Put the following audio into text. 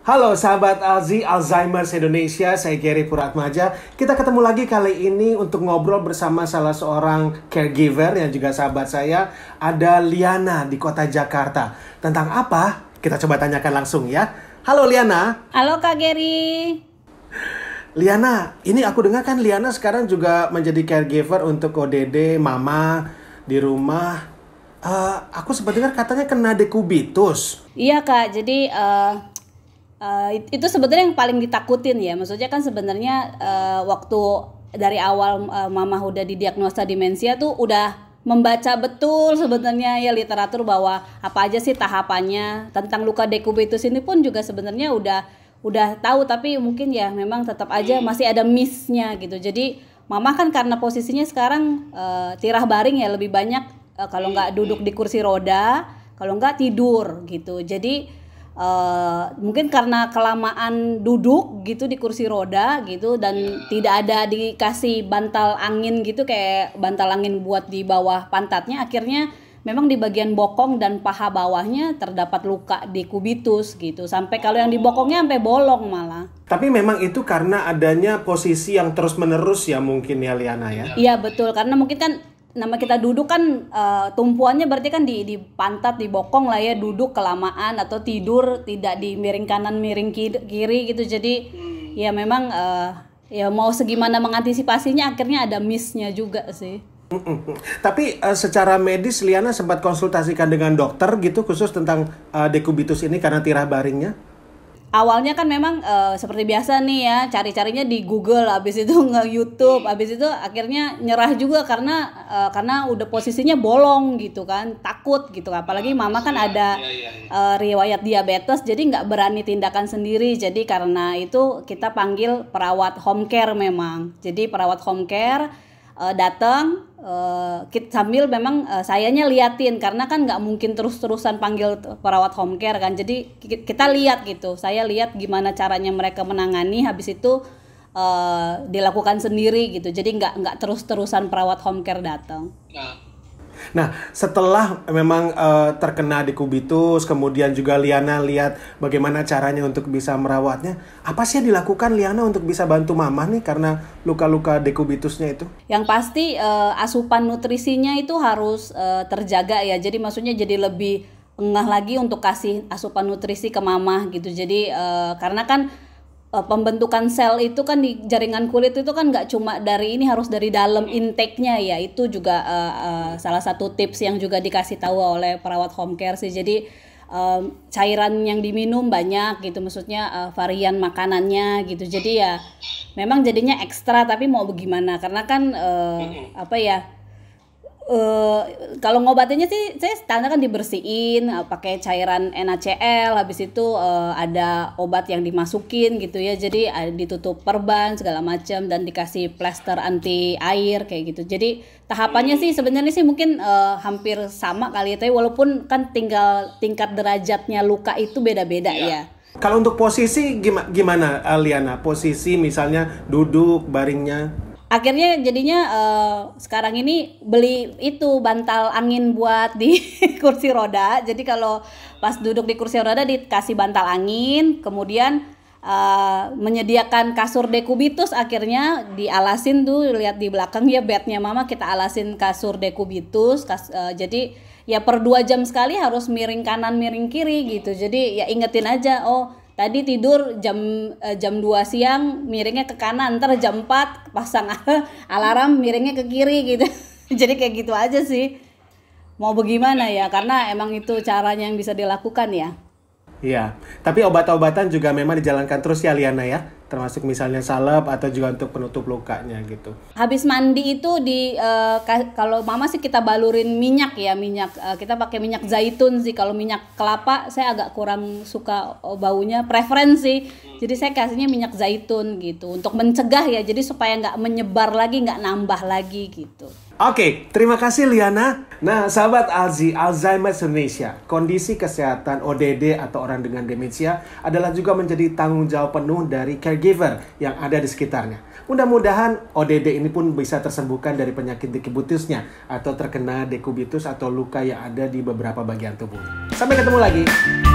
Halo sahabat Alzi Alzheimer's Indonesia, saya Gary Puratmaja. Kita ketemu lagi kali ini untuk ngobrol bersama salah seorang caregiver yang juga sahabat saya, ada Liana di kota Jakarta. Tentang apa? Kita coba tanyakan langsung ya. Halo Liana. Halo Kak Gary. Liana, ini aku dengar kan Liana sekarang juga menjadi caregiver untuk ODD mama di rumah. Uh, aku sempat dengar katanya kena dekubitus. Iya kak, jadi uh, Uh, itu sebenarnya yang paling ditakutin ya. Maksudnya kan sebenarnya uh, waktu dari awal uh, mama udah didiagnosa demensia tuh udah membaca betul sebenarnya ya literatur bahwa apa aja sih tahapannya tentang luka dekubitus ini pun juga sebenarnya udah udah tahu tapi mungkin ya memang tetap aja hmm. masih ada missnya gitu jadi mama kan karena posisinya sekarang uh, tirah baring ya lebih banyak uh, kalau hmm. nggak duduk di kursi roda kalau nggak tidur gitu jadi Uh, mungkin karena kelamaan duduk gitu di kursi roda gitu dan yeah. tidak ada dikasih bantal angin gitu kayak bantal angin buat di bawah pantatnya akhirnya memang di bagian bokong dan paha bawahnya terdapat luka di kubitus gitu sampai kalau yang di oh. bokongnya sampai bolong malah tapi memang itu karena adanya posisi yang terus menerus ya mungkin ya Liana ya iya betul karena mungkin kan nama kita duduk kan uh, tumpuannya berarti kan di di pantat di bokong lah ya duduk kelamaan atau tidur tidak di miring kanan miring kiri gitu jadi hmm. ya memang uh, ya mau segimana mengantisipasinya akhirnya ada missnya juga sih tapi uh, secara medis Liana sempat konsultasikan dengan dokter gitu khusus tentang uh, dekubitus ini karena tirah baringnya awalnya kan memang uh, seperti biasa nih ya cari-carinya di Google habis itu nge YouTube habis itu akhirnya nyerah juga karena uh, karena udah posisinya bolong gitu kan takut gitu apalagi mama kan iya, ada uh, riwayat diabetes jadi nggak berani tindakan sendiri jadi karena itu kita panggil perawat home care memang jadi perawat home care uh, eh, datang uh, eh, sambil memang uh, sayanya liatin karena kan nggak mungkin terus-terusan panggil perawat home care kan jadi kita lihat gitu saya lihat gimana caranya mereka menangani habis itu uh, dilakukan sendiri gitu jadi nggak nggak terus-terusan perawat home care datang nah Nah, setelah eh, memang uh, terkena di kubitus, kemudian juga Liana lihat bagaimana caranya untuk bisa merawatnya. Apa sih yang dilakukan Liana untuk bisa bantu mama nih karena luka-luka dekubitusnya itu? Yang pasti uh, asupan nutrisinya itu harus uh, terjaga ya. Jadi maksudnya jadi lebih enggah lagi untuk kasih asupan nutrisi ke mama gitu. Jadi uh, karena kan Eh, pembentukan sel itu kan di jaringan kulit itu kan nggak cuma dari ini harus dari dalam hmm. intake-nya ya itu juga uh, uh, salah satu tips yang juga dikasih tahu oleh perawat home care sih jadi um, cairan yang diminum banyak gitu maksudnya uh, varian makanannya gitu jadi ya memang jadinya ekstra tapi mau bagaimana karena kan uh, apa ya Uh, kalau ngobatinnya sih saya standar kan dibersihin eh, pakai cairan NaCl habis itu uh, ada obat yang dimasukin gitu ya jadi uh, ditutup perban segala macam dan dikasih plester anti air kayak gitu jadi tahapannya sih sebenarnya sih mungkin uh, hampir sama kali ya tapi walaupun kan tinggal tingkat derajatnya luka itu beda-beda ya. ya. Kalau untuk posisi gimana, Aliana? Posisi misalnya duduk baringnya? akhirnya jadinya uh, sekarang ini beli itu bantal angin buat di kursi roda jadi kalau pas duduk di kursi roda dikasih bantal angin kemudian uh, menyediakan kasur dekubitus akhirnya dialasin tuh lihat di belakang ya bednya mama kita alasin kasur dekubitus kas, uh, jadi ya per dua jam sekali harus miring kanan miring kiri gitu jadi ya ingetin aja oh tadi tidur jam uh, jam 2 siang miringnya ke kanan ntar jam 4 pasang alarm miringnya ke kiri gitu jadi kayak gitu aja sih mau bagaimana ya karena emang itu caranya yang bisa dilakukan ya iya tapi obat-obatan juga memang dijalankan terus ya Liana ya termasuk misalnya salep atau juga untuk penutup lukanya gitu. Habis mandi itu di uh, kalau mama sih kita balurin minyak ya minyak uh, kita pakai minyak zaitun sih kalau minyak kelapa saya agak kurang suka oh, baunya preferensi jadi saya kasihnya minyak zaitun gitu untuk mencegah ya jadi supaya nggak menyebar lagi nggak nambah lagi gitu. Oke, okay, terima kasih Liana. Nah, sahabat Alzi, Alzheimer Indonesia, kondisi kesehatan ODD atau orang dengan demensia adalah juga menjadi tanggung jawab penuh dari care caregiver yang ada di sekitarnya. Mudah-mudahan ODD ini pun bisa tersembuhkan dari penyakit dekubitusnya atau terkena dekubitus atau luka yang ada di beberapa bagian tubuh. Sampai ketemu lagi.